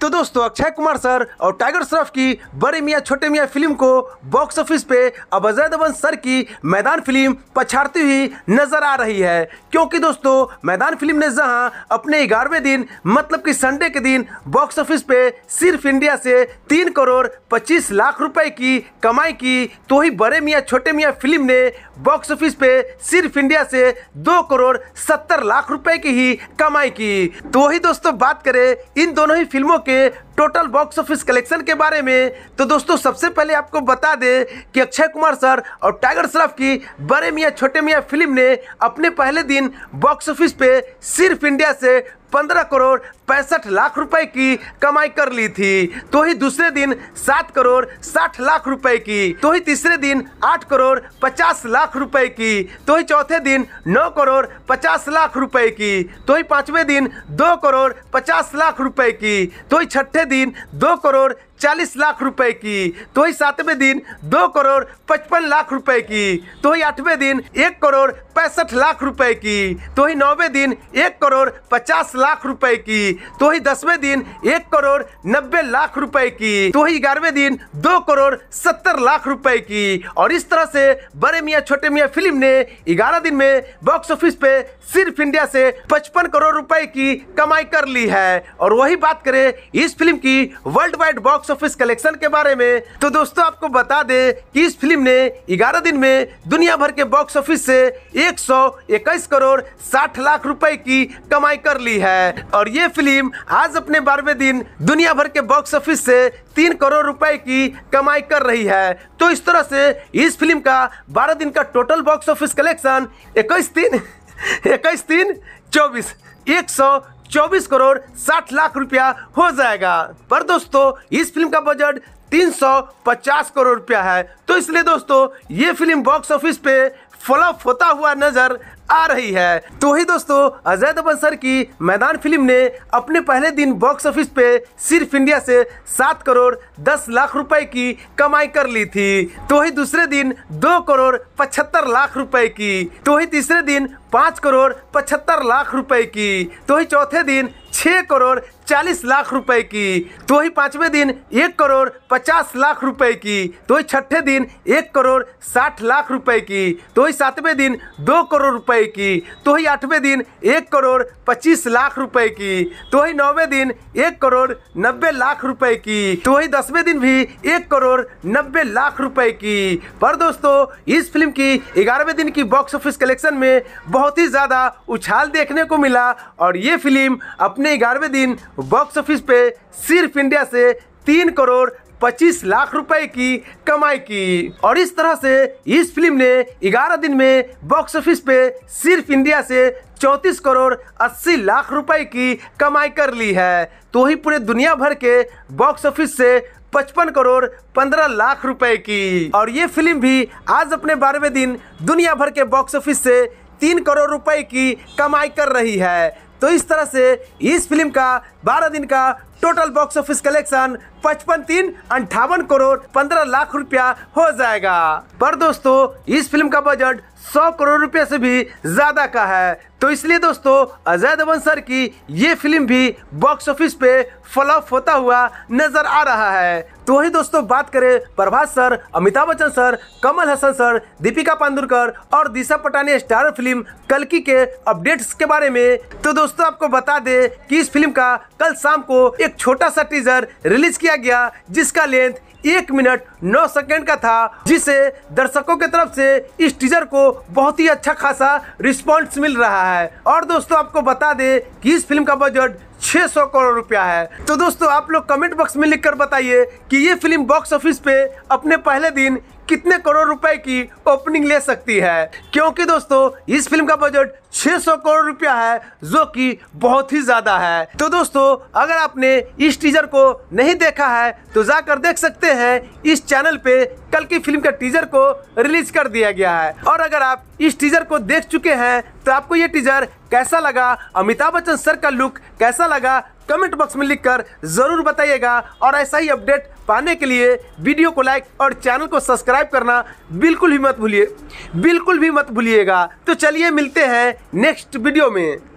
तो दोस्तों अक्षय कुमार सर और टाइगर श्रॉफ की बड़े मियाँ छोटे मियाँ फिल्म को बॉक्स ऑफिस पे अब अजय देवन सर की मैदान फिल्म पछाड़ती हुई नजर आ रही है क्योंकि दोस्तों मैदान फिल्म ने जहां अपने ग्यारहवें दिन मतलब कि संडे के दिन बॉक्स ऑफिस पे सिर्फ इंडिया से तीन करोड़ पच्चीस लाख रुपए की कमाई की तो ही बड़े मियाँ छोटे मियाँ फिल्म ने बॉक्स ऑफिस पे सिर्फ इंडिया से दो करोड़ सत्तर लाख रुपए की ही कमाई की तो ही दोस्तों बात करें इन दोनों ही फिल्मों के टोटल बॉक्स ऑफिस कलेक्शन के बारे में तो दोस्तों सबसे पहले आपको बता दें कि अक्षय कुमार सर और टाइगर श्रॉफ की बड़े मियाँ छोटे मियाँ फिल्म ने अपने पहले दिन बॉक्स ऑफिस पे सिर्फ इंडिया से 15 करोड़ पैंसठ लाख रुपए की कमाई कर ली थी तो ही दूसरे दिन सात करोड़ साठ लाख रुपए की तो ही तीसरे दिन आठ करोड़ पचास लाख रुपए की तो ही चौथे दिन नौ करोड़ पचास लाख रुपए की तो ही पांचवें दिन दो करोड़ पचास लाख रुपए की तो ही छठे दिन दो करोड़ चालीस लाख रुपए की तो ही सातवें दिन दो करोड़ पचपन लाख रुपए की तो ही आठवें दिन एक करोड़ पैंसठ लाख रुपए की तो ही नौवे दिन एक करोड़ पचास लाख रुपए की तो ही दसवें दिन एक करोड़ नब्बे लाख रुपए की तो ही ग्यारहवें दिन दो करोड़ सत्तर लाख रुपए की और इस तरह से बड़े मियाँ छोटे मियाँ फिल्म ने ग्यारह दिन में बॉक्स ऑफिस पे सिर्फ इंडिया से पचपन करोड़ रुपए की कमाई कर ली है और वही बात करें इस फिल्म की worldwide box office collection के बारे में तो दोस्तों आपको बता दें कि इस फिल्म ने ग्यारह दिन में दुनिया भर के बॉक्स ऑफिस से एक करोड़ 60 लाख रुपए की कमाई कर ली है और ये फिल्म फिल्म आज अपने बारहवें दिन दुनिया भर के बॉक्स ऑफिस से तीन करोड़ रुपए की कमाई कर रही है तो इस तरह से इस फिल्म का बारह दिन का टोटल बॉक्स ऑफिस कलेक्शन इक्कीस तीन इक्कीस तीन चौबीस एक सौ चौबीस करोड़ साठ लाख रुपया हो जाएगा पर दोस्तों इस फिल्म का बजट 350 करोड़ रुपया है तो इसलिए दोस्तों ये फिल्म बॉक्स ऑफिस पे फ्लॉप होता हुआ नजर आ रही है तो ही दोस्तों अजय दबन सर की मैदान फिल्म ने अपने पहले दिन बॉक्स ऑफिस पे सिर्फ इंडिया से सात करोड़ दस लाख रुपए की कमाई कर ली थी तो ही दूसरे दिन दो करोड़ पचहत्तर लाख रुपए की तो ही तीसरे दिन पाँच करोड़ पचहत्तर लाख रुपए की तो ही चौथे दिन छः करोड़ चालीस लाख रुपए की तो ही पांचवे दिन एक करोड़ पचास लाख रुपए की तो ही छठे दिन एक करोड़ साठ लाख रुपए की तो ही सातवें दिन दो करोड़ रुपए रुपए की तो ही आठवें दिन एक करोड़ पच्चीस लाख रुपए की तो ही नौवे दिन एक करोड़ नब्बे लाख रुपए की तो ही दसवें दिन भी एक करोड़ नब्बे लाख रुपए की पर दोस्तों इस फिल्म की ग्यारहवें दिन की बॉक्स ऑफिस कलेक्शन में बहुत ही ज़्यादा उछाल देखने को मिला और ये फिल्म अपने ग्यारहवें दिन बॉक्स ऑफिस पे सिर्फ इंडिया से तीन करोड़ 25 लाख रुपए की कमाई की और इस तरह से इस फिल्म ने 11 दिन में बॉक्स ऑफिस पे सिर्फ इंडिया से चौंतीस करोड़ अस्सी लाख रुपए की कमाई कर ली है तो ही पूरे दुनिया भर के बॉक्स ऑफिस से पचपन करोड़ पंद्रह लाख रुपए की और ये फिल्म भी आज अपने बारहवें दिन दुनिया भर के बॉक्स ऑफिस से तीन करोड़ रुपए की कमाई कर रही है तो इस तरह से इस फिल्म का बारह दिन का टोटल बॉक्स ऑफिस कलेक्शन पचपन तीन अंठावन करोड़ पंद्रह लाख रुपया हो जाएगा पर दोस्तों इस फिल्म का बजट सौ करोड़ रुपए से भी ज्यादा का है तो इसलिए दोस्तों अजय देवन सर की ये फिल्म भी बॉक्स ऑफिस पे फ्लॉप होता हुआ नजर आ रहा है तो वही दोस्तों बात करें Prabhas sir Amitabh Bachchan sir Kamal Haasan sir Deepika Padukone और दिशा पटानी स्टार फिल्म कलकी के अपडेट्स के बारे में तो दोस्तों आपको बता दे कि इस फिल्म का कल शाम को एक छोटा सा टीजर रिलीज किया गया जिसका लेंथ एक मिनट नौ सेकंड का था जिसे दर्शकों के तरफ से इस टीजर को बहुत ही अच्छा खासा रिस्पॉन्स मिल रहा है और दोस्तों आपको बता दे कि इस फिल्म का बजट 600 करोड़ रुपया है तो दोस्तों आप लोग कमेंट बॉक्स में लिखकर बताइए कि ये फिल्म बॉक्स ऑफिस पे अपने पहले दिन कितने करोड़ रुपए की ओपनिंग ले सकती है क्योंकि दोस्तों इस फिल्म का बजट 600 करोड़ रुपया है जो कि बहुत ही ज़्यादा है तो दोस्तों अगर आपने इस टीजर को नहीं देखा है तो जाकर देख सकते हैं इस चैनल पे कल की फिल्म का टीजर को रिलीज कर दिया गया है और अगर आप इस टीजर को देख चुके हैं तो आपको ये टीजर कैसा लगा अमिताभ बच्चन सर का लुक कैसा लगा कमेंट बॉक्स में लिखकर ज़रूर बताइएगा और ऐसा ही अपडेट पाने के लिए वीडियो को लाइक और चैनल को सब्सक्राइब करना बिल्कुल भी मत भूलिए बिल्कुल भी मत भूलिएगा तो चलिए मिलते हैं नेक्स्ट वीडियो में